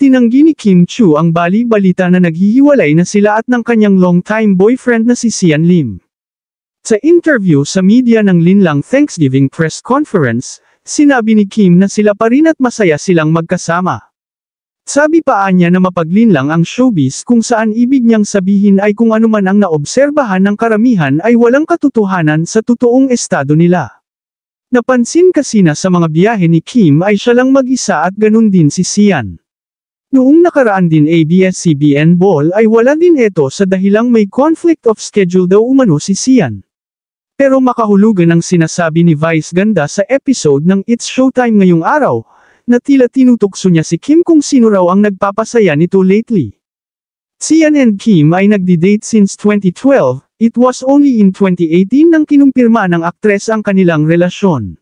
Itinanggi ni Kim Chu ang bali-balita na naghihiwalay na sila at ng kanyang long-time boyfriend na si Sian Lim. Sa interview sa media ng Linlang Thanksgiving press conference, sinabi ni Kim na sila pa rin at masaya silang magkasama. Sabi pa niya na mapaglinlang ang showbiz kung saan ibig niyang sabihin ay kung anuman ang naobserbahan ng karamihan ay walang katotohanan sa totoong estado nila. Napansin kasi na sa mga biyahe ni Kim ay siya lang mag-isa at ganun din si Sian. Noong nakaraan din ABS-CBN Ball ay wala din ito sa dahilang may conflict of schedule daw umano si Sian. Pero makahulugan ang sinasabi ni Vice Ganda sa episode ng It's Showtime ngayong araw, na tila tinutukso niya si Kim kung sino raw ang nagpapasaya nito lately. Sian and Kim ay nagdi-date since 2012, it was only in 2018 nang kinumpirma ng aktres ang kanilang relasyon.